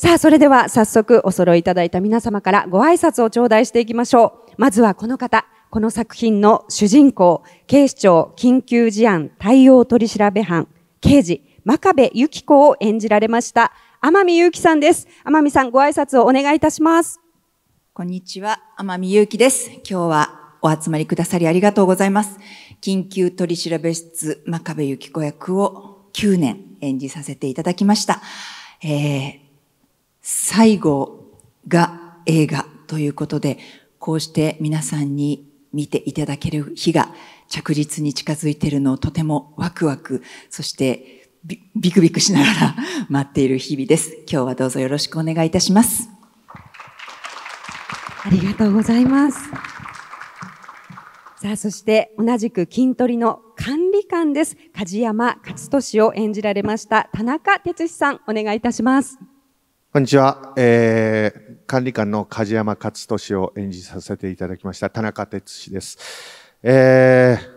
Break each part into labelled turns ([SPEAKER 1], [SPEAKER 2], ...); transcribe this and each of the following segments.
[SPEAKER 1] さあ、それでは早速お揃いいただいた皆様からご挨拶を頂戴していきましょう。まずはこの方、この作品の主人公、警視庁緊急事案対応取調班、刑事、真壁由紀子を演じられました、天海祐希さんです。天海さん、ご挨拶をお願いいたします。こんに
[SPEAKER 2] ちは、天海祐希です。今日はお集まりくださりありがとうございます。緊急取調室真壁由紀子役を9年演じさせていただきました。えー、最後が映画ということで、こうして皆さんに見ていただける日が着実に近づいているのをとてもワクワク、そしてビクビクしながら待っている日々です。今日はどうぞよろしくお願いいたします。
[SPEAKER 1] ありがとうございます。さあ、そして同じく筋トレの管理官です。梶山勝利を演じられました田中哲司さん、お願いいたします。
[SPEAKER 3] こんにちは、えー、管理官の梶山勝利を演じさせていただきました田中哲司です、えー、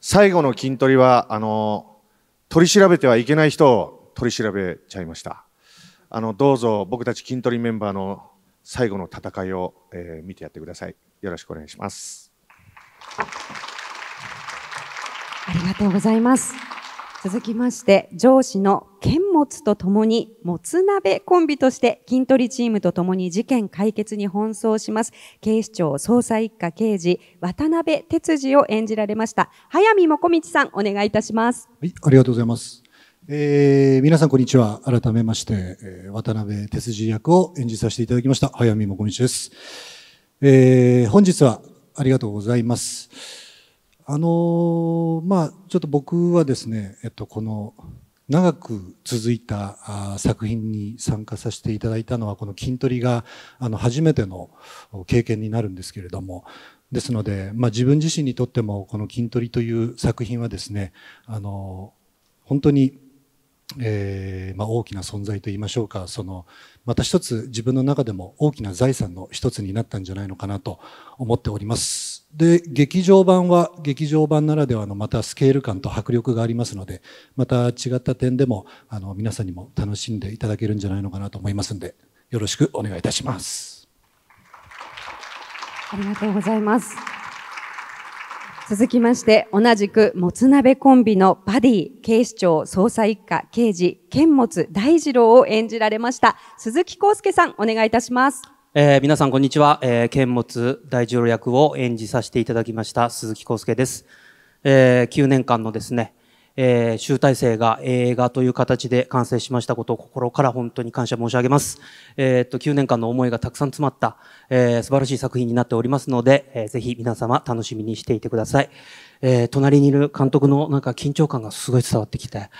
[SPEAKER 3] 最後の筋トレはあの取り調べてはいけない人を取り調べちゃいましたあのどうぞ僕たち筋トレメンバーの最後の戦いを、えー、見てやってくださいよろしくお願いします
[SPEAKER 1] ありがとうございます続きまして、上司の剣持と共に、もつ鍋コンビとして、筋トレチームと共に事件解決に奔走します、警視庁捜査一課刑事、渡辺哲司を演じられました、早見もこみちさん、お願いいたします。は
[SPEAKER 4] い、ありがとうございます。えー、皆さんこんにちは。改めまして、えー、渡辺哲司役を演じさせていただきました、早見もこみちです。えー、本日はありがとうございます。あのまあちょっと僕はですね、えっと、この長く続いた作品に参加させていただいたのはこの筋トレがあの初めての経験になるんですけれどもですので、まあ、自分自身にとってもこの筋トレという作品はですねあの本当に、えーまあ、大きな存在といいましょうかそのまた一つ自分の中でも大きな財産の一つになったんじゃないのかなと思っております。で、劇場版は劇場版ならではのまたスケール感と迫力がありますので、また違った点でも、あの、皆さんにも楽しんでいただけるんじゃないのかなと思いますので、よろしくお願いいたします。
[SPEAKER 1] ありがとうございます。続きまして、同じく、もつ鍋コンビのバディ、警視庁捜査一課刑事、剣持大二郎を演じられました、鈴木康介さん、お願いいたします。
[SPEAKER 5] えー、皆さんこんにちは、えー、剣持大二郎役を演じさせていただきました鈴木康介です、えー、9年間のですね、えー、集大成が映画という形で完成しましたことを心から本当に感謝申し上げます。えー、っと、9年間の思いがたくさん詰まった、えー、素晴らしい作品になっておりますので、えー、ぜひ皆様楽しみにしていてください。えー、隣にいる監督のなんか緊張感がすごい伝わってきて、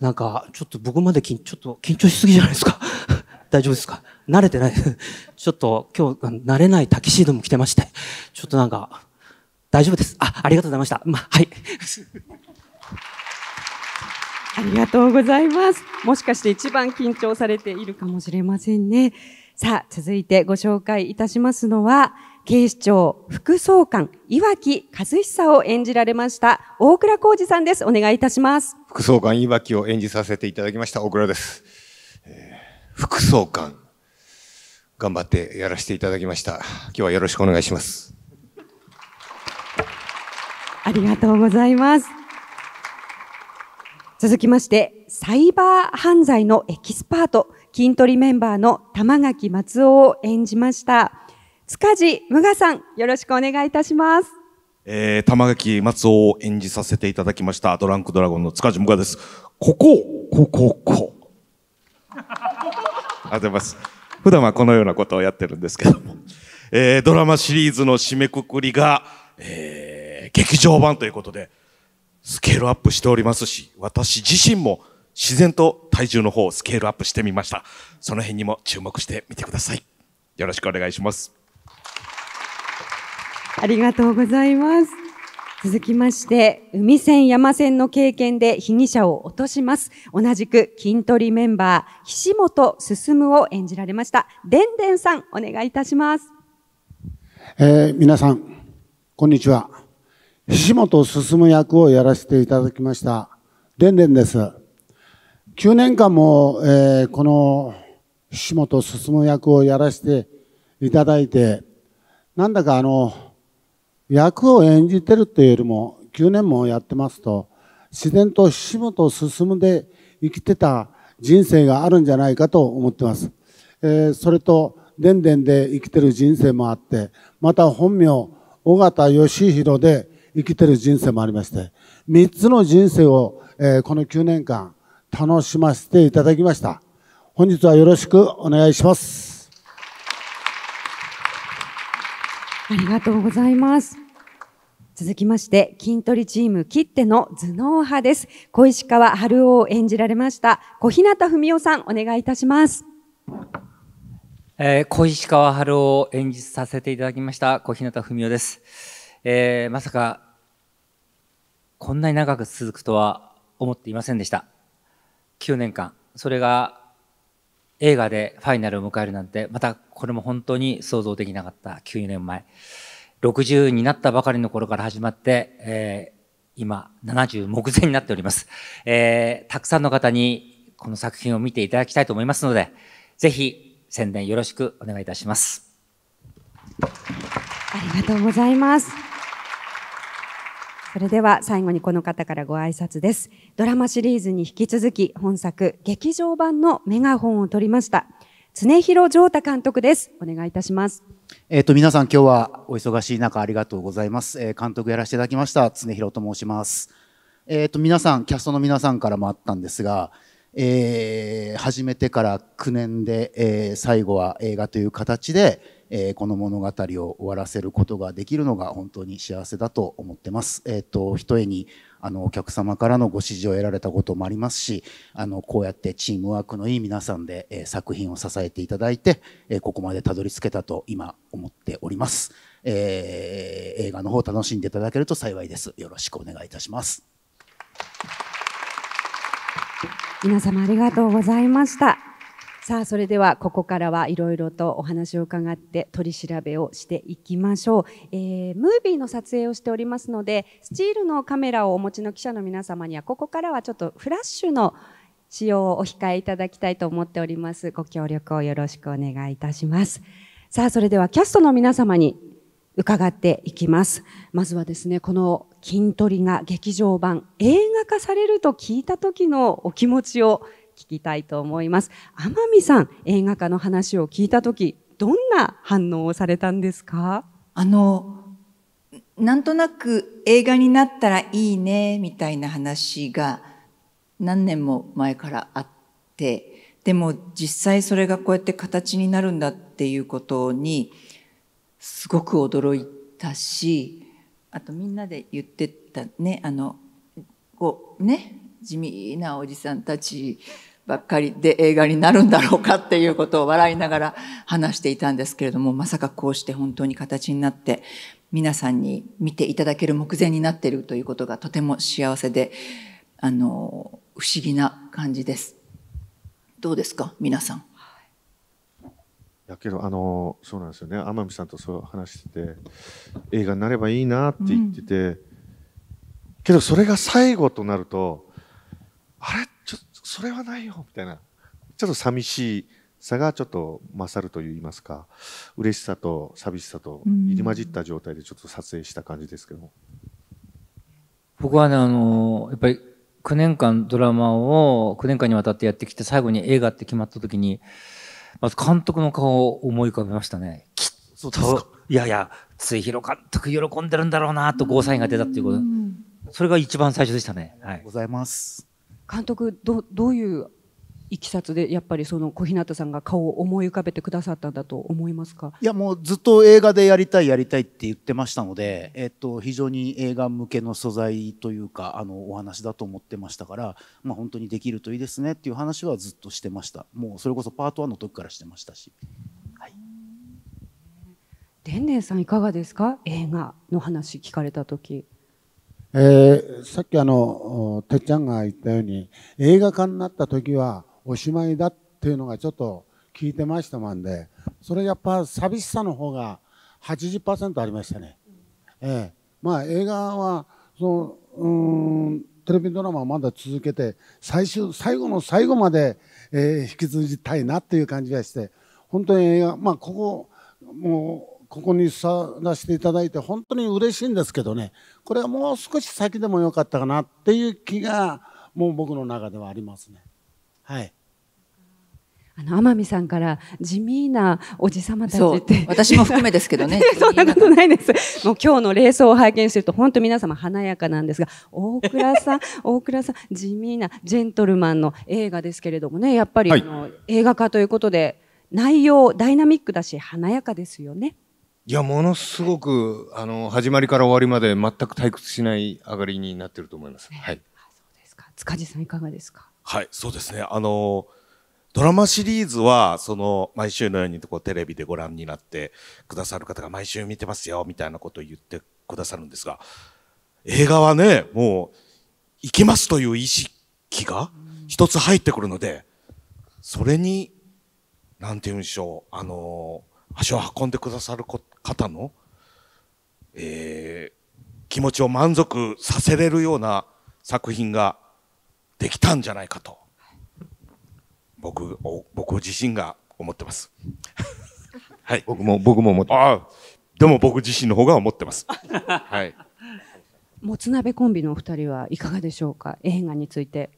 [SPEAKER 5] なんかちょっと僕まで緊、ちょっと緊張しすぎじゃないですか。大丈夫ですか慣れてない。ちょっと今日、慣れないタキシードも着てまして、ちょっとなんか、大丈夫です。あ、ありがとうございました。まあ、はい。
[SPEAKER 1] ありがとうございます。もしかして一番緊張されているかもしれませんね。さあ、続いてご紹介いたしますのは、警視庁副総監、岩木和久を演じられました、大倉浩二さんです。お願いいたします。
[SPEAKER 3] 副総監岩木を演じさせていただきました、大倉です。えー、副総監頑張ってやらせていただきました。今日はよろしくお願いします。
[SPEAKER 1] ありがとうございます。続きまして、サイバー犯罪のエキスパート、筋トリメンバーの玉垣松尾を演じました。塚地無我さん、よろしくお願いいたします。
[SPEAKER 6] えー、玉垣松尾を演じさせていただきました、ドランクドラゴンの塚地無我です。ここ、
[SPEAKER 7] ここ、ここ。あ
[SPEAKER 6] りがとうございます。普段はこのようなことをやってるんですけども、えー、ドラマシリーズの締めくくりが、えー、劇場版ということで、スケールアップしておりますし、私自身も自然と体重の方をスケールアップしてみました。その辺にも注目してみてください。よろしくお願いします。
[SPEAKER 1] ありがとうございます。続きまして、海戦山戦の経験で被疑者を落とします。同じく筋トリメンバー、岸本進を演じられました。でんでんさん、お願いいたします。
[SPEAKER 7] えー、皆さん、こんにちは。岸本進役をやらせていただきました。でんでんです。9年間も、えー、この岸本進役をやらせていただいて、なんだかあの、役を演じてるというよりも9年もやってますと自然と仕事進むで生きてた人生があるんじゃないかと思ってます、えー、それとでんでんで生きてる人生もあってまた本名尾形義弘で生きてる人生もありまして3つの人生を、えー、この9年間楽しませていただきました本日はよろしくお願いします
[SPEAKER 1] ありがとうございます。続きまして、筋トレチームきっての頭脳派です。小石川春夫を演じられました、小日向文夫さん、お願いいたします。
[SPEAKER 8] えー、小石川春夫を演じさせていただきました、小日向文夫です。えー、まさか、こんなに長く続くとは思っていませんでした。9年間、それが映画でファイナルを迎えるなんて、またこれも本当に想像できなかった9年前。60になったばかりの頃から始まって、えー、今70目前になっております、えー。たくさんの方にこの作品を見ていただきたいと思いますので、ぜひ宣伝よろしくお願いいたします。
[SPEAKER 1] ありがとうございます。それでは最後にこの方からご挨拶です。ドラマシリーズに引き続き本作劇場版のメガホンを取りました。常広城太監督です。お願いいたします。
[SPEAKER 9] えっ、ー、と、皆さん今日はお忙しい中ありがとうございます。えー、監督やらせていただきました、常広と申します。えっ、ー、と、皆さん、キャストの皆さんからもあったんですが、えー、始めてから9年で、えー、最後は映画という形で、えー、この物語を終わらせることができるのが本当に幸せだと思ってます。えっ、ー、と、ひとえに、あの、お客様からのご支持を得られたこともありますし、あの、こうやってチームワークのいい皆さんで、えー、作品を支えていただいて、えここまでたどり着けたと今思っております。え映画の方楽しんでいただけると幸いです。よろしくお願いいたし
[SPEAKER 1] ます。皆様ありがとうございました。さあそれではここからはいろいろとお話を伺って取り調べをしていきましょう、えー、ムービーの撮影をしておりますのでスチールのカメラをお持ちの記者の皆様にはここからはちょっとフラッシュの使用をお控えいただきたいと思っておりますご協力をよろしくお願いいたしますさあそれではキャストの皆様に伺っていきますまずはですねこの筋トレが劇場版映画化されると聞いた時のお気持ちを聞きたいと思います。天海さん、映画化の話を聞いた時、どんな反応をされたんで
[SPEAKER 2] すかあの、なんとなく映画になったらいいね、みたいな話が何年も前からあって、でも実際それがこうやって形になるんだっていうことに、すごく驚いたし、あとみんなで言ってたね、あの、こうね、地味なおじさんたちばっかりで映画になるんだろうかっていうことを笑いながら話していたんですけれども、まさかこうして本当に形になって、皆さんに見ていただける目前になっているということがとても幸せで、あの、不思議な感じです。どうですか、皆さん。
[SPEAKER 3] やけどあのそうなんですよね天海さんとそう話してて映画になればいいなって言ってて、うん、けどそれが最後となるとあれそれはないよみたいなちょっと寂しいさがちょっと勝るといいますか嬉しさと寂しさと入り混じった状態でちょっと撮影した感じですけど僕は
[SPEAKER 8] ねあのやっぱり9年間ドラマを9年間にわたってやってきて最後に映画って決まった時にまず監督の顔を思い浮かべましたねきっといやいや末広監督喜んでるんだろうなとゴーサインが出たっていうことそれが一番最初でしたね。はい、ございます
[SPEAKER 1] 監督どどういういきさつでやっぱりその小日向さんが顔を思い浮かべてくださったんだと思いますかいやもうずっと映
[SPEAKER 9] 画でやりたいやりたいって言ってましたので、えっと、非常に映画向けの素材というかあのお話だと思ってましたから、まあ、本当にできるといいですねっていう話はずっとしてましたもうそれこそパート1の時からしてましたし。はい
[SPEAKER 1] でんでんさんいかがですか映画の話聞かれた時
[SPEAKER 7] えー、さっきあのてっちゃんが言ったように映画化になった時はおしまいだっていうのがちょっと聞いてましたもんでそれやっぱ寂しさの方が80%ありましたね、えー、まあ映画はそのうんテレビドラマはまだ続けて最終最後の最後まで、えー、引き継ぎたいなっていう感じがして本当に映画まあここもうここに座らせていただいて本当に嬉しいんですけどねこれはもう少し先でもよかったかなっていう気がもう僕の中ではありますね。はい
[SPEAKER 1] あの天海さんから地味なおじ様たちって私も含めですけどね そんなことないですもう今日の礼装を拝見すると本当皆様華やかなんですが大倉さん 大倉さん地味なジェントルマンの映画ですけれどもねやっぱり、あの、はい、映画化ということで内容ダイナミックだし華やかですよね。
[SPEAKER 3] いや、ものすごく、あの、始まりから終わりまで全く退屈しない上がりになってると思います。はい。そ
[SPEAKER 1] うですか。塚地さんいかがですか
[SPEAKER 3] はい、そうですね。あの、
[SPEAKER 6] ドラマシリーズは、その、毎週のようにこうテレビでご覧になってくださる方が毎週見てますよ、みたいなことを言ってくださるんですが、映画はね、もう、行きますという意識が一つ入ってくるので、それに、なんて言うんでしょう、あの、足を運んでくださる方の、えー、気持ちを満足させれるような作品ができたんじゃないかと僕お僕自身が思ってます。はい、僕
[SPEAKER 3] も僕も思って
[SPEAKER 6] ます。でも僕自身の方が思ってます。は
[SPEAKER 1] い。もつ鍋コンビのお二人はいかがでしょうか。映画について。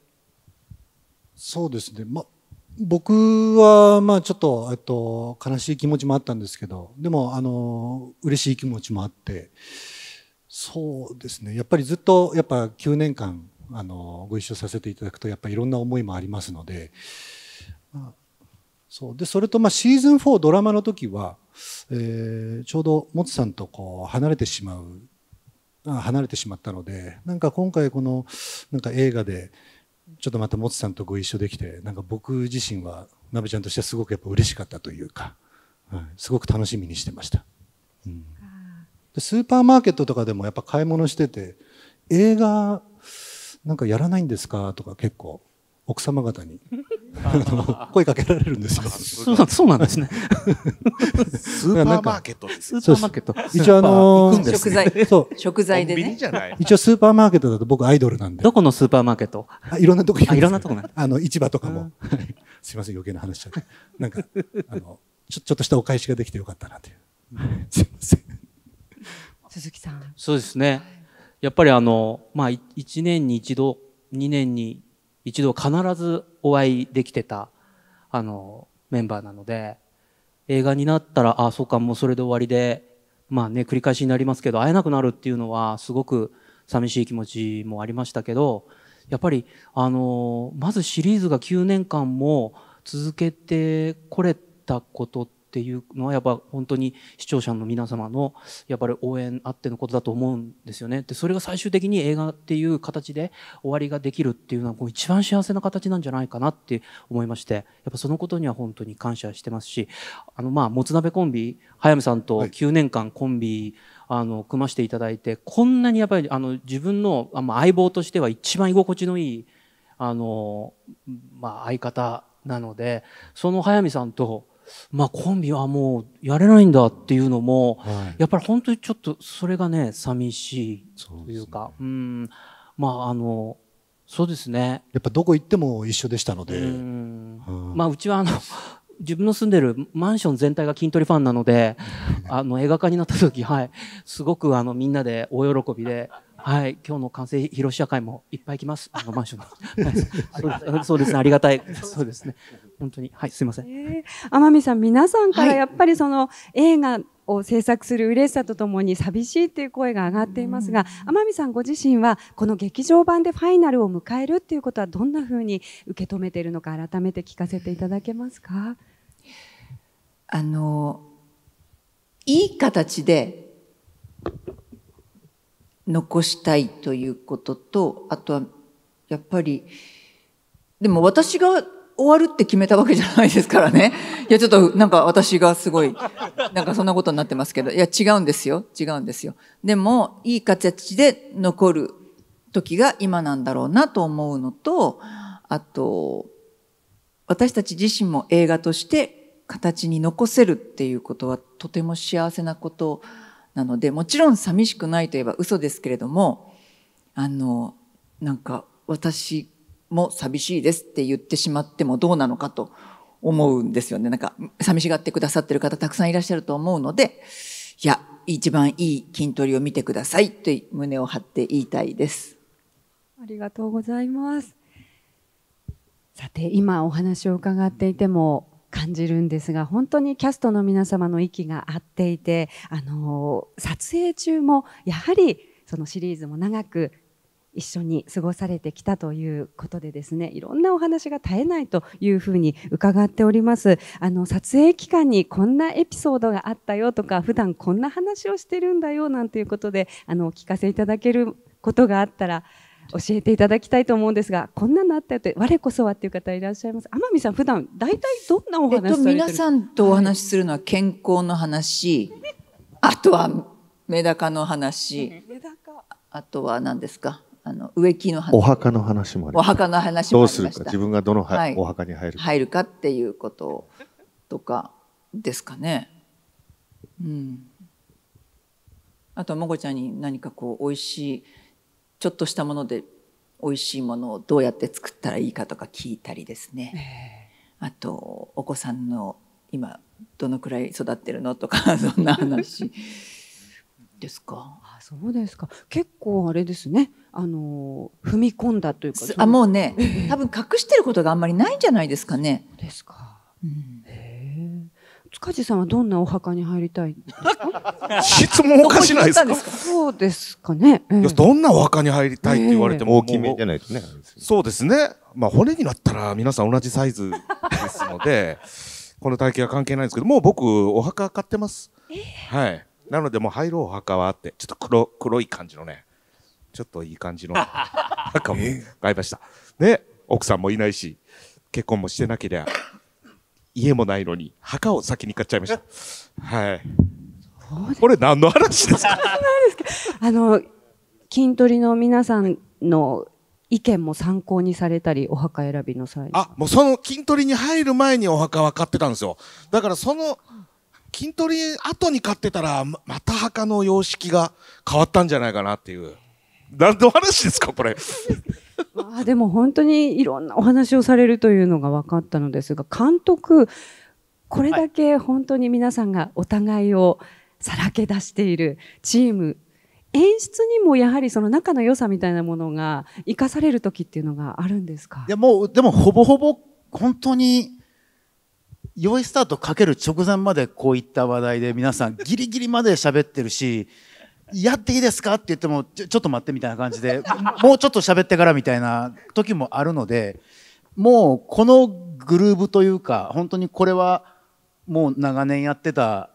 [SPEAKER 1] そうですね。ま
[SPEAKER 4] 僕はまあちょっと、えっと、悲しい気持ちもあったんですけどでもあの嬉しい気持ちもあってそうですねやっぱりずっとやっぱ9年間あのご一緒させていただくとやっぱりいろんな思いもありますので、あ、そうでそれとまあシーズン4ドラマの時は、えちょうどモツさんとこう離れてしまう離れてしまったのでなんか今回このなんか映画でちょっとまたもつさんとご一緒できてなんか僕自身はなべちゃんとしてはすごくやっぱ嬉しかったというか、はい、すごく楽しみにしてました、うん、スーパーマーケットとかでもやっぱ買い物してて映画なんかやらないんですかとか結構奥様方に声かけられるんですよ。そうそうなんですね。スーパーマーケットですスーパーマーケット。一応あのーね、食材。そう。食材でね。一応スーパーマーケットだと僕アイドルなんで。どこのスーパーマーケットあいろんなとこ行きいろんなとこね。あの、市場とかも。すいません、余計な話しちゃって。なんか、あの、ちょ、ちょっとしたお返しができてよかったなという。すいません。
[SPEAKER 5] 鈴木さん。そうですね。やっぱりあの、まあ、1年に一度、2年に一度必ずお会いできてた、あの、メンバーなので、映画になったら、ああ、そうか、もうそれで終わりで、まあね、繰り返しになりますけど、会えなくなるっていうのは、すごく寂しい気持ちもありましたけど、やっぱり、あの、まずシリーズが9年間も続けてこれたことって、っていうのはやっぱ本当に視聴者の皆様のやっぱり応援あってのことだと思うんですよねでそれが最終的に映画っていう形で終わりができるっていうのはう一番幸せな形なんじゃないかなって思いましてやっぱそのことには本当に感謝してますしあのまあもつ鍋コンビ早見さんと9年間コンビ、あの組ましていただいてこんなにやっぱりあの自分の相棒としては一番居心地のいいあの、まあ、相方なのでその早見さんとまあ、コンビはもうやれないんだっていうのも、はい、やっぱり本当にちょっとそれがね寂しいというかう、ね、んまああのそうですねやっぱどこ行っても一緒でしたので、まあ、うちはあの自分の住んでるマンション全体が筋トレファンなので、あの映画化になった時、はい、すごくあのみんなで大喜びではい、今日の完成広社会もいっぱい来ます。あのマンションの そうですね、ありがたい。そうですね。本当に、はい、すみません。
[SPEAKER 1] 天海さん、皆さんからやっぱりその、映画を制作する嬉しさとともに寂しいっていう声が上がっていますが、天海さんご自身はこの劇場版でファイナルを迎えるっていうことはどんなふうに受け止めているのか改めて聞かせていた
[SPEAKER 2] だけますか。あのいい形で残したいということと、あとは、やっぱり、でも私が終わるって決めたわけじゃないですからね。いや、ちょっとなんか私がすごい、なんかそんなことになってますけど、いや、違うんですよ。違うんですよ。でも、いい形で残る時が今なんだろうなと思うのと、あと、私たち自身も映画として形に残せるっていうことはとても幸せなことなのでもちろん寂しくないといえば嘘ですけれどもあのなんか私も寂しいですって言ってしまってもどうなのかと思うんですよねなんか寂しがってくださってる方たくさんいらっしゃると思うのでいや一番いい筋トレを見てくださいと胸を張って言いたいです。
[SPEAKER 1] ありがとうございます。さて今お話を伺っていても感じるんですが、本当にキャストの皆様の息が合っていて、あの撮影中もやはりそのシリーズも長く一緒に過ごされてきたということでですね、いろんなお話が絶えないというふうに伺っております。あの、撮影期間にこんなエピソードがあったよとか、普段こんな話をしてるんだよなんていうことで、あの、お聞かせいただけることがあったら、教えていただきたいと思うんですが、こんなのあったよって、我こそはっていう方いらっしゃいます。天海さん、普段大
[SPEAKER 2] 体どんなお話されてる、えっと、皆さんとお話しするのは健康の話、あとはメダカの話、あとは何ですかあの植木の話お
[SPEAKER 3] 墓の話もありお墓の話どうするか自分がどのは、い、お墓に入るか入
[SPEAKER 2] るかっていうこととかですかね。うん、あとはもこちゃんに何かこう美味しいちょっとしたもので美味しいものをどうやって作ったらいいかとか聞いたりですね、あとお子さんの今どのくらい育ってるのとか そんな話ですか。あそうですか結構あれですねあの踏み込んだというかあもうね、多分隠してることがあんまりないんじゃないですかね。ですか、うん塚地さんはどんなお墓に入りたい
[SPEAKER 1] 質問おかしないですかそうです
[SPEAKER 6] かね、えー、どんなお墓に入りたいって言われても、大きめじゃないとねそうですねまあ骨になったら皆さん同じサイズですので この体型は関係ないんですけどもう僕お墓買ってます、えー、はいなのでもう入ろうお墓はあってちょっと黒黒い感じのねちょっといい感じの 墓も買いましたで奥さんもいないし結婚もしてなけりゃ家もないのに墓を先に買っちゃいました。はい。これ何の話ですか
[SPEAKER 1] あの、筋トレの皆さんの意見も参考にされたり、お墓選びの際あ、もうその筋トレに入る前
[SPEAKER 6] にお墓は買ってたんですよ。だからその、筋トレ後に買ってたら、また墓の様式が変わったんじゃないかなっていう。何の話ですか、これ。
[SPEAKER 1] まあでも本当にいろんなお話をされるというのが分かったのですが監督これだけ本当に皆さんがお互いをさらけ出しているチーム演出にもやはりその仲の良さみたいなものが生かされる時っていうのがあるんですかい
[SPEAKER 9] やもうでもほぼほぼ本当に4位スタートかける直前までこういった話題で皆さんギリギリまで喋ってるしやっていいですかって言ってもちょっと待ってみたいな感じで もうちょっと喋ってからみたいな時もあるのでもうこのグルーブというか本当にこれはもう長年やってた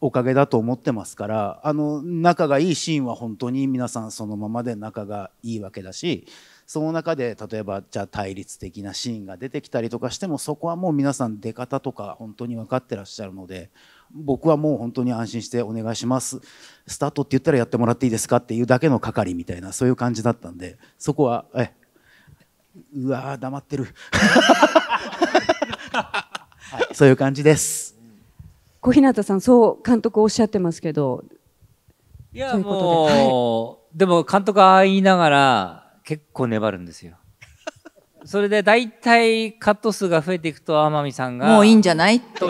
[SPEAKER 9] おかげだと思ってますからあの仲がいいシーンは本当に皆さんそのままで仲がいいわけだしその中で例えばじゃあ対立的なシーンが出てきたりとかしてもそこはもう皆さん出方とか本当に分かってらっしゃるので僕はもう本当に安心してお願いしますスタートって言ったらやってもらっていいですかっていうだけの係みたいなそういう感じだったんでそこはえうわ黙ってる、はい、そ
[SPEAKER 1] ういう感じです小日向さんそう監督おっしゃってますけど
[SPEAKER 7] いやも
[SPEAKER 8] うでも監督はああ言いながら結構粘るんですよそれで大体カット数が増えていくと天海さんがもういいんじゃないと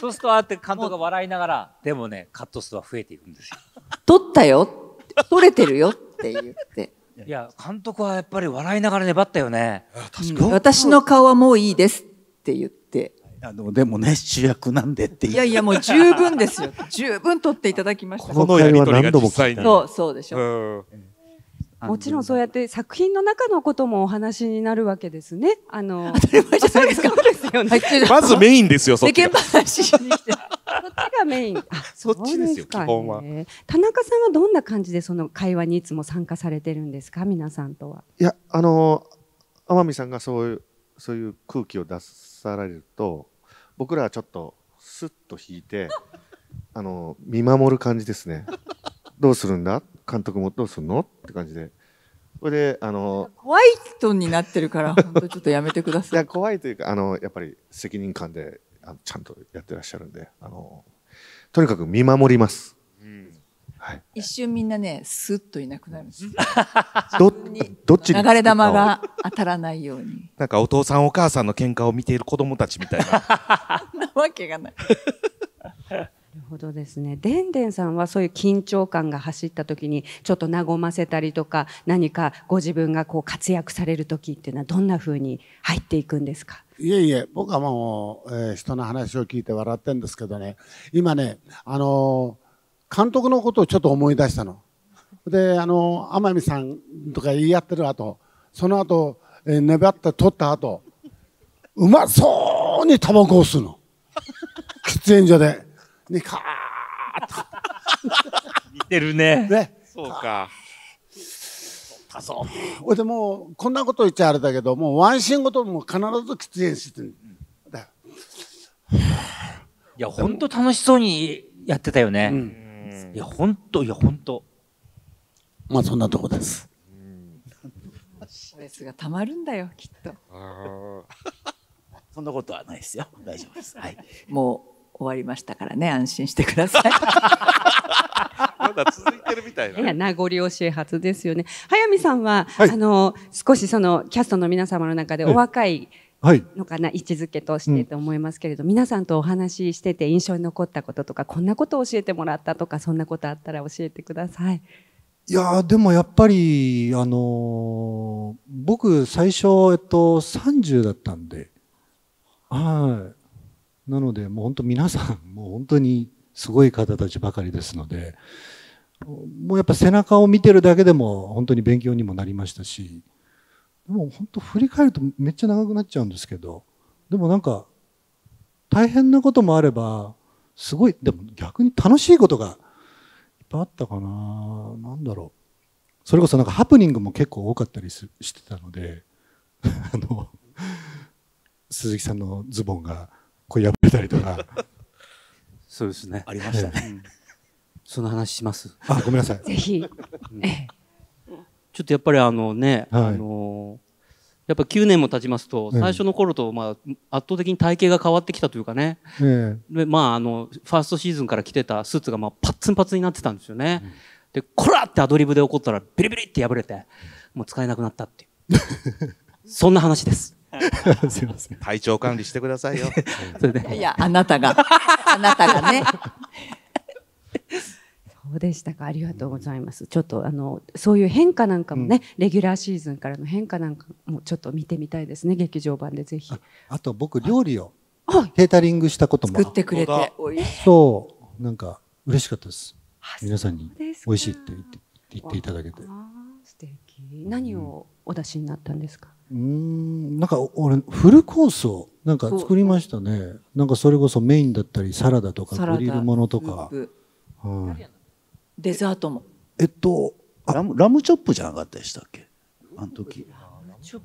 [SPEAKER 8] そうするとあって監督が笑いながら、でもね、カットストア増えていくんですよ。
[SPEAKER 2] 取ったよ、取れてるよっ
[SPEAKER 8] て言って。いや、監督はやっぱり笑いながら粘ったよね。うん、私の
[SPEAKER 2] 顔はもういいですって言って。あのでもね主役なんでっていやいやもう十分ですよ十分取っていただきましたこのやり何度も実際にそうそうでしょ、うもちろんそうやって
[SPEAKER 1] 作品の中のこともお話になるわけですね。あの当たり前じゃな
[SPEAKER 6] いですか。そうですよね。まずメインですよ、そっち。
[SPEAKER 1] 話にして。そっちがメイン。あ、そっちですよ、基本は。田中さんはどんな感じでその会話にいつも参加されてるんですか、皆さんとは。
[SPEAKER 3] いや、あの、天海さんがそういう、そういう空気を出さられると、僕らはちょっとスッと引いて、あの、見守る感じですね。どうするんだ監督もどうすんのって感じで。これで、あの。
[SPEAKER 2] 怖い人になってるから、本当ちょっとやめてください。いや、怖いというか、あの、やっぱり
[SPEAKER 3] 責任感で、あちゃんとやってらっしゃるんで、あの、とにかく見守ります。
[SPEAKER 2] はい、一瞬みんなね、すっといなくなるんです。ど、どっち流れ玉が当たらないように。
[SPEAKER 6] なんかお父さんお母さんの喧嘩を見ている子供たち
[SPEAKER 2] みたいな。なわけがない。
[SPEAKER 1] ほどですね。でんでんさんはそういう緊張感が走った時にちょっと和ませたりとか何かご自分がこう活躍される時っていうのはどんなふうに入っていくんですか
[SPEAKER 7] いえいえ僕はもう、えー、人の話を聞いて笑ってるんですけどね今ねあのー、監督のことをちょっと思い出したの。であのー、天海さんとか言い合ってる後その後、えー、粘って取った後うまそうにタバコを吸うの。喫煙所で。ね、かーッと。似てるね。ね。
[SPEAKER 6] そうか。あそ
[SPEAKER 7] う。俺でもこんなこと言っちゃあれだけど、もうワンシーンごとも必ず喫煙してる。
[SPEAKER 8] だいや、ほんと楽しそうにやってたよね。うん、いや、ほんと、いや、ほんと。まあ、そんなとこです。
[SPEAKER 2] ストレスがたまるんだよ、きっと。そんなことはな
[SPEAKER 9] いですよ。大丈夫です。はい。
[SPEAKER 2] もう終わりましたからね安心してください。続いてるみたいな。いや、名残惜しいはずですよね。早見さんは、はい、あ
[SPEAKER 1] の、少しその、キャストの皆様の中でお若い、のかな、はい、位置づけとしてと思いますけれど、うん、皆さんとお話ししてて印象に残ったこととか、こんなことを教えてもらったとか、そんなことあったら教えてください。
[SPEAKER 4] いやでもやっぱり、あのー、僕最初、えっと、30だったんで、はい。なので、もう本当皆さん、もう本当にすごい方たちばかりですので、もうやっぱ背中を見てるだけでも本当に勉強にもなりましたし、でも本当振り返るとめっちゃ長くなっちゃうんですけど、でもなんか大変なこともあれば、すごい、でも逆に楽しいことがいっぱいあったかな。なんだろう。それこそなんかハプニングも結構多かったりしてたので、あの、鈴木さんのズボンがこう破れたりとか。そうですね。ありましたね。
[SPEAKER 5] その話します。あ、ごめんなさい。ぜひ。ちょっとやっぱりあのね、あのやっぱ9年も経ちますと、最初の頃と、まあ、圧倒的に体型が変わってきたというかね、でまあ、あの、ファーストシーズンから着てたスーツが、まあ、パッツンパツンになってたんですよね。で、こらってアドリブで怒ったら、ビリビリって破れて、もう使えなくなったっていう。そんな話です。すみません。体調管理してくださいよ。
[SPEAKER 1] それで。いや、あなたが。あなたがね。そうでしたか。ありがとうございます。ちょっと、あの、そういう変化なんかもね、うん、レギュラーシーズンからの変化なんかもちょっと見てみたいですね、劇場版でぜひ。あと、僕、料理を、
[SPEAKER 4] はケータリングしたことも。作ってくれて、そう、なんか、嬉しかったです。皆さんに、美味しいって言って言っていただけて。
[SPEAKER 1] 素敵。何をお出しになったんですか、うん
[SPEAKER 4] うんなんか俺フルコースをなんか作りましたねなんかそれこそメインだったりサラダとかグリルものとか、はい、
[SPEAKER 2] デザートも
[SPEAKER 4] えっとラムラムチョップじゃなかったでしたっけあの時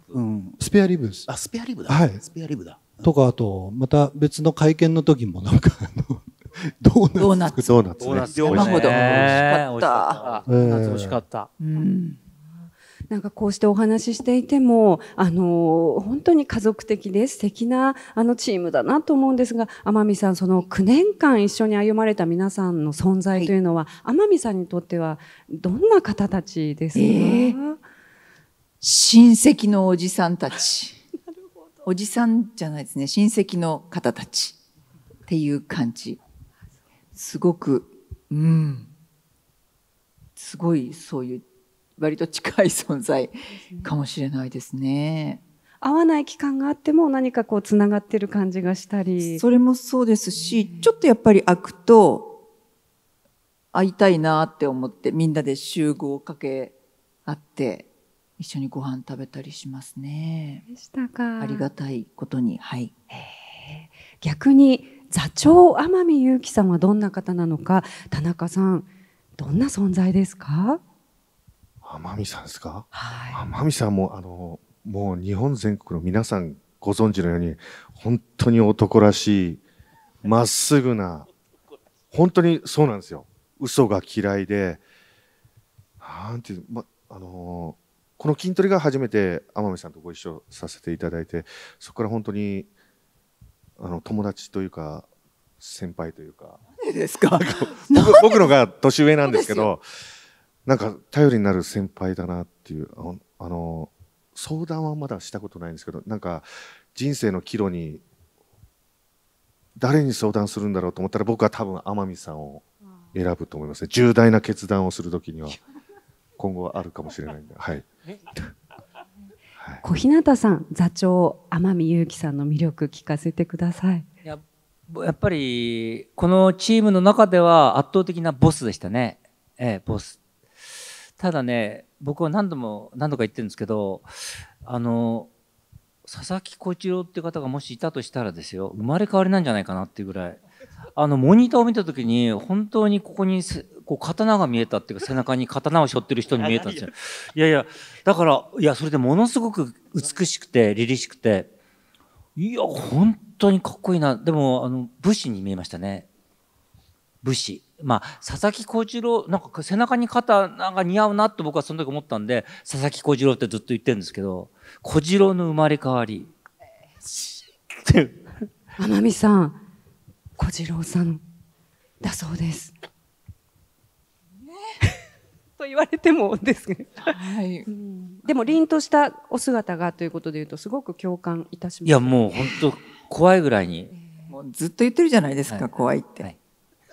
[SPEAKER 4] うん、スペアリブですあ
[SPEAKER 2] スペアリブだ、はい、スペアリブだ
[SPEAKER 4] とかあとまた別の会見の時もなんかあのドーナツドーナツドーナツ、
[SPEAKER 9] ど美味し
[SPEAKER 1] かった
[SPEAKER 5] 美味しかっ美味しかっ
[SPEAKER 1] た、うんなんかこうしてお話ししていても、あの、本当に家族的で素敵なあのチームだなと思うんですが、天海さん、その9年間一緒に歩まれた皆さんの存在というの
[SPEAKER 2] は、はい、天海さんにとってはどんな方たちですか、えー、親戚のおじさんたち。おじさんじゃないですね、親戚の方たちっていう感じ。すごく、うん。すごいそういう割と近い存在かもしれないですね。
[SPEAKER 1] 合わない期間があっても何かこうつながってる感じが
[SPEAKER 2] したり。それもそうですし、ちょっとやっぱり開くと、会いたいなって思ってみんなで集合をかけ合って一緒にご飯食べたりしますね。でしたか。ありがたいことに、はい。
[SPEAKER 1] 逆に座長天海祐希さんはどんな方なのか、田中さん、どんな存在ですか
[SPEAKER 3] 天海さんですか、はい、天海さんもあのもう日本全国の皆さんご存知のように本当に男らしいまっすぐな本当にそうなんですよ嘘が嫌いでなんていう、まあのこの筋トレが初めて天海さんとご一緒させていただいてそこから本当にあの友達というか先輩というか僕のが年上なんですけど。なんか頼りになる先輩だなっていうあの相談はまだしたことないんですけどなんか人生の岐路に誰に相談するんだろうと思ったら僕は多分天海さんを選ぶと思いますね重大な決断をするときには今後はあるかもしれないんで、はい、
[SPEAKER 1] 小日向さん座長天海祐希さんの魅力聞かせてください
[SPEAKER 4] や
[SPEAKER 8] やっぱりこのチームの中では圧倒的なボスでしたね、ええ、ボスただね僕は何度も何度か言ってるんですけどあの佐々木小一郎って方がもしいたとしたらですよ生まれ変わりなんじゃないかなっていうぐらいあのモニターを見た時に本当にここにこう刀が見えたっていうか背中に刀を背負ってる人に見えたんですよ。いやいやだからいやそれでものすごく美しくて凛々しくていや本当にかっこいいなでもあの武士に見えましたね武士。まあ、佐々木小次郎なんか背中に肩なんか似合うなって僕はその時思ったんで佐々木小次郎ってずっと言ってるんですけど小次郎の生まれ変わり
[SPEAKER 1] 天海さん小次郎さんだそうです。と言われてもですけど、はい、でも凛としたお姿がということでいうとすごく共感いたします、いやもう本
[SPEAKER 8] 当怖いぐらいに、もうずっと言ってるじゃないですか、怖いって。はい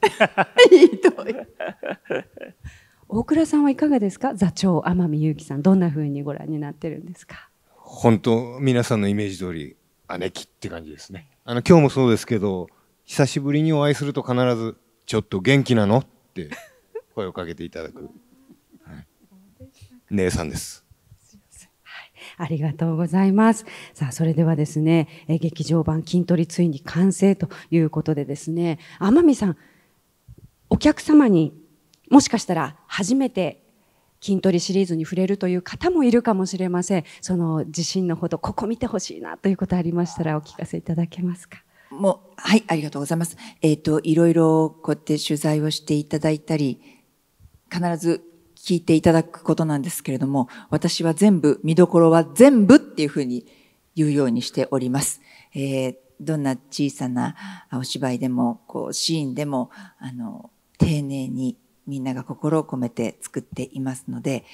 [SPEAKER 1] ひどい。大倉さんはいかがですか座長天海祐希さんどんなふうにご覧になってるんですか
[SPEAKER 3] 本当皆さんのイメージ通り姉貴って感じですねあの今日もそうですけど久しぶりにお会いすると必ず「ちょっと元気なの?」って 声をかけていただく、はい、姉さんです。
[SPEAKER 1] ありがとうございます。さあ、それではですね、え劇場版筋トレついに完成ということでですね、天海さん、お客様にもしかしたら初めて筋トレシリーズに触れるという方もいるかもしれません。その自信のほど、ここ見てほしいなということありましたらお聞かせいただけますか。
[SPEAKER 2] もう、はい、ありがとうございます。えっ、ー、と、いろいろこうやって取材をしていただいたり、必ず聞いていただくことなんですけれども、私は全部、見どころは全部っていうふうに言うようにしております。えー、どんな小さなお芝居でも、こう、シーンでも、あの、丁寧にみんなが心を込めて作っていますので、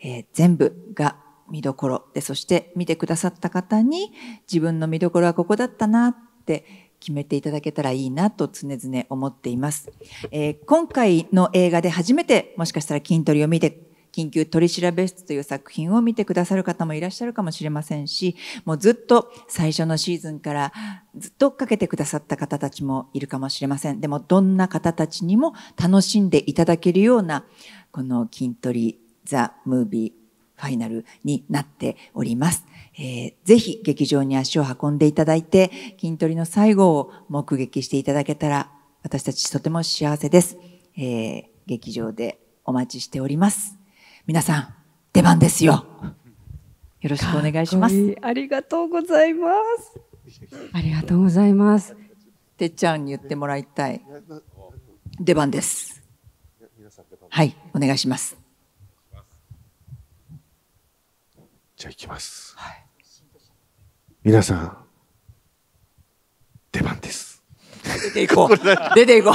[SPEAKER 2] えー、全部が見どころで、そして見てくださった方に自分の見どころはここだったなって決めていただけたらいいなと常々思っています。えー、今回の映画で初めてもしかしたら筋トレを見て緊急取調室という作品を見てくださる方もいらっしゃるかもしれませんし、もうずっと最初のシーズンからずっとかけてくださった方たちもいるかもしれません。でもどんな方たちにも楽しんでいただけるような、この筋トリザ・ムービー、ファイナルになっております。えー、ぜひ劇場に足を運んでいただいて、筋トレの最後を目撃していただけたら、私たちとても幸せです。えー、劇場でお待ちしております。皆さん、出番ですよ。よろしくお願いします。いいありがとうございます。ありがとうございます。てっちゃんに言ってもらいたい。出番です。はい、お願いします。じゃあ行きます。はい、皆さん、出番です。出ていこう。出ていこう。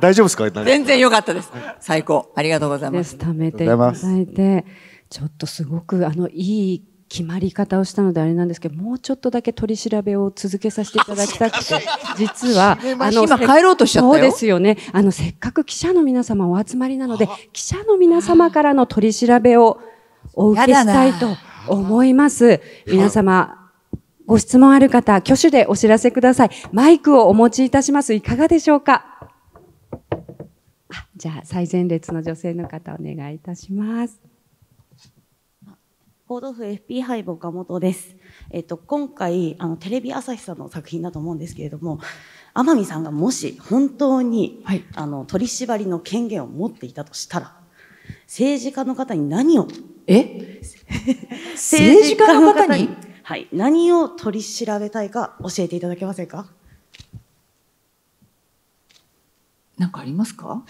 [SPEAKER 2] 大丈夫ですか全然良かったです。最高。ありがとうございます。貯
[SPEAKER 1] めていただいて、ちょっとすごく、あの、いい決まり方をしたのであれなんですけど、もうちょっとだけ取り調べを続けさせていただきたくて、実は、あの、今帰ろうとしちゃったそうですよね。あの、せっかく記者の皆様お集まりなので、記者の皆様からの取り調べをお受けしたいと思います。皆様、ご質問ある方、挙手でお知らせください。マイクをお持ちいたします。いかがでしょうかじゃあ、最前列の女性の方、お願いいたします。報道府 FP 杯岡本です。えっと、今回、あの、テレビ朝日さんの作品だと思うんですけれども、天海さんがもし本当に、はい、あの、取り締まりの権限を持っていたとしたら、政治家の方に何をえ 政治家の方にはい、何を取り調べたいか教えていただけませんか
[SPEAKER 2] 何かありますか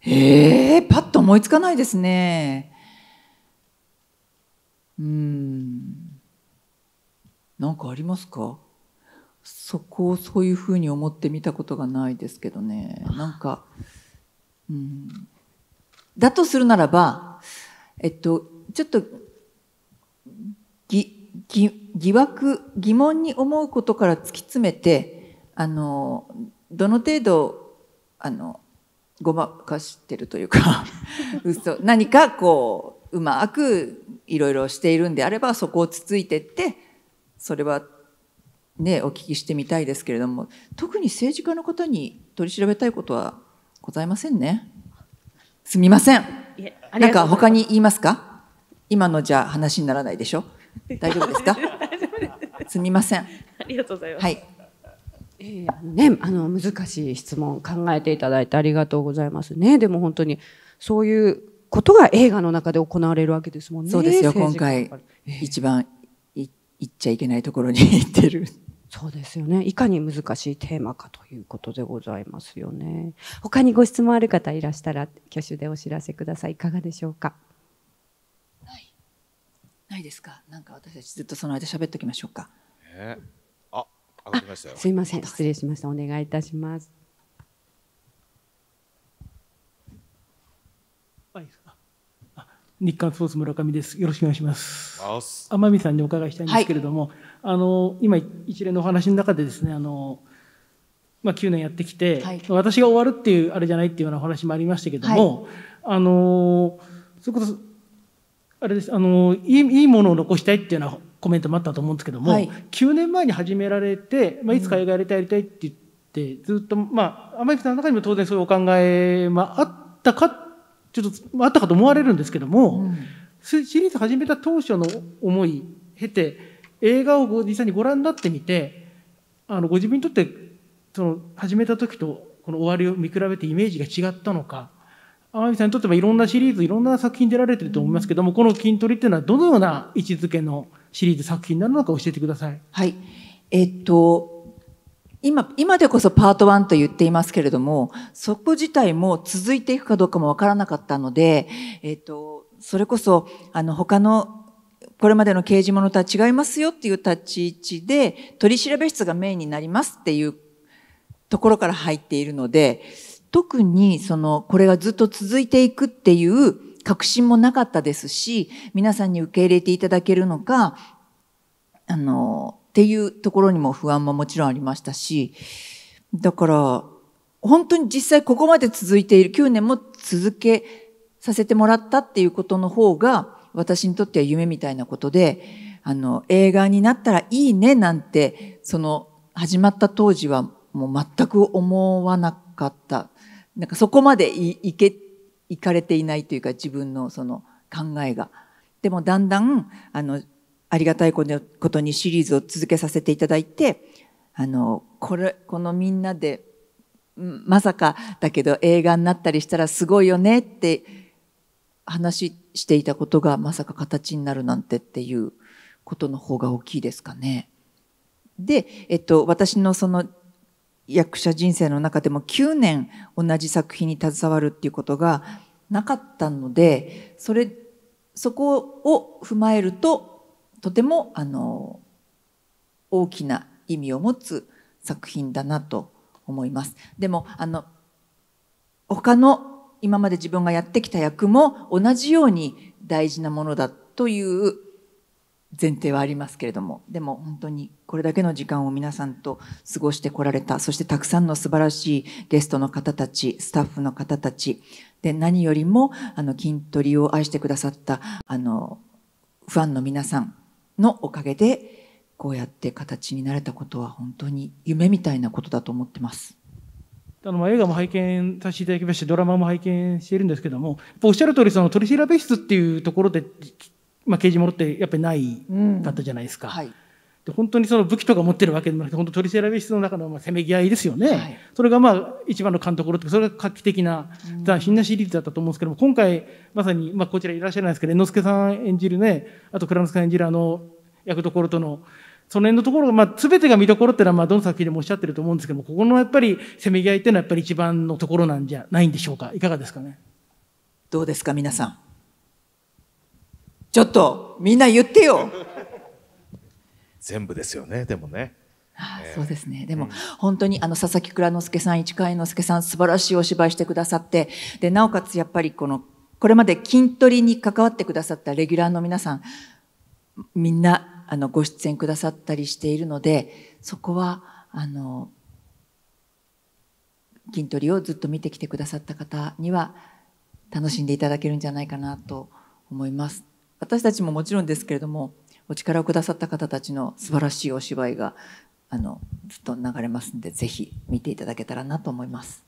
[SPEAKER 1] えー、
[SPEAKER 2] パッと思いつかないですね。うん。なんかありますかそこをそういうふうに思ってみたことがないですけどね。なんか、うん。だとするならば、えっと、ちょっと疑惑疑問に思うことから突き詰めてあのどの程度あのごまかしてるというか 嘘何かこううまくいろいろしているんであればそこをつついてってそれはねお聞きしてみたいですけれども特に政治家の方に取り調べたいことはございませんね。すみません。なんか他に言いますか今のじゃ話にならないでしょ 大丈夫ですかすみませんありがとうございます、はいえーね、あの難しい質問考えていただいてありがとうございま
[SPEAKER 1] すねでも本当にそういうことが映画の中で行われるわけですもんねそうですよ今回、
[SPEAKER 2] えー、一番い行っちゃいけないところに行ってる
[SPEAKER 1] そうですよねいかに難しいテーマかということでございますよね他にご質問ある方いらしたら挙手でお知らせくださいいかがでしょうか
[SPEAKER 2] ないですか。なんか私たちずっとそ
[SPEAKER 1] の間喋っておきましょうか。
[SPEAKER 6] えー、あ、上がりましたよ。す
[SPEAKER 1] いません、失礼しました。お願いいたします。はい。日刊スポーツ村
[SPEAKER 10] 上です。よろしくお願いします。天海さんにお伺いしたいんですけれども、はい、あの今一連のお話の中でですね、あのまあ9年やってきて、はい、私が終わるっていうあれじゃないっていうようなお話もありましたけれども、はい、あのそれこそあれですあのいいいいものを残したいっていうのはコメントもあったと思うんですけども、はい、9年前に始められて、まあ、いつか映画やりたいやりたいって言って、ずっとまあ天海さんの中にも当然そういうお考えもあったかちょっとあったかと思われるんですけども、うん、シリーズ始めた当初の思い経て映画を実際にご覧になってみてあのご自分にとってその始めた時とこの終わりを見比べてイメージが違ったのか天海さんにとってもいろんなシリーズ、いろんな作品出られてると思いますけども、この
[SPEAKER 2] 筋トレっていうのはどのような位置づけのシリーズ作品なのか教えてください。はい。えっと、今、今でこそパート1と言っていますけれども、そこ自体も続いていくかどうかもわからなかったので、えっと、それこそ、あの、他のこれまでの刑事物とは違いますよっていう立ち位置で、取調室がメインになりますっていうところから入っているので、特にそのこれがずっと続いていくっていう確信もなかったですし皆さんに受け入れていただけるのかあのっていうところにも不安ももちろんありましたしだから本当に実際ここまで続いている9年も続けさせてもらったっていうことの方が私にとっては夢みたいなことであの映画になったらいいねなんてその始まった当時はもう全く思わなかったなんかそこまでいいけいかれていないというか自分のその考えが。でもだんだんあのありがたいことにシリーズを続けさせていただいてあのこれこのみんなでまさかだけど映画になったりしたらすごいよねって話していたことがまさか形になるなんてっていうことの方が大きいですかね。で、えっと、私のその役者人生の中でも9年同じ作品に携わるっていうことがなかったのでそれそこを踏まえるととてもあの大きな意味を持つ作品だなと思います。でもあの他の今まで自分がやってきた役も同じように大事なものだという前提はありますけれどもでも本当にこれだけの時間を皆さんと過ごしてこられたそしてたくさんの素晴らしいゲストの方たちスタッフの方たちで何よりもあの筋トレを愛してくださったあのファンの皆さんのおかげでこうやって形になれたことは本当に夢みたいなことだと思ってます。
[SPEAKER 10] あの、映画も拝見させていただきまして、ドラマも拝見しているんですけども、おっしゃる通り、その取調室っていうところでまあ、刑事ものってやっぱりないだったじゃないですか。うんはい、で本当にその武器とか持ってるわけでもなくて本当取り調べ室の中のまあせめぎ合いですよね、はい、それがまあ一番の勘どころとかそれが画期的な斬新なシリーズだったと思うんですけども今回まさにまあこちらいらっしゃらないですけど猿之助さん演じるねあと倉之助さん演じるあの役どころとのその辺のところが、まあ、全てが見どころっていうのは、まあ、どの作品でもおっしゃってると思うんですけども、ここのやっぱりせめぎ合いっていうのは、やっぱり一番のところなんじ
[SPEAKER 2] ゃないんでしょうか。いかがですかね。どうですか、皆さん。ちょっとみんな言ってよ
[SPEAKER 6] 全部ですよねでもね
[SPEAKER 2] ああそうですね。でも、うん、本当にあの、佐々木蔵之介さん、市川猿之助さん、素晴らしいお芝居してくださって、で、なおかつやっぱりこの、これまで筋トレに関わってくださったレギュラーの皆さん、みんな、あの、ご出演くださったりしているので、そこは、あの、筋トレをずっと見てきてくださった方には、楽しんでいただけるんじゃないかなと思います。私たちももちろんですけれどもお力をくださった方たちの素晴らしいお芝居があのずっと流れますんでぜひ見ていただけたらなと思います。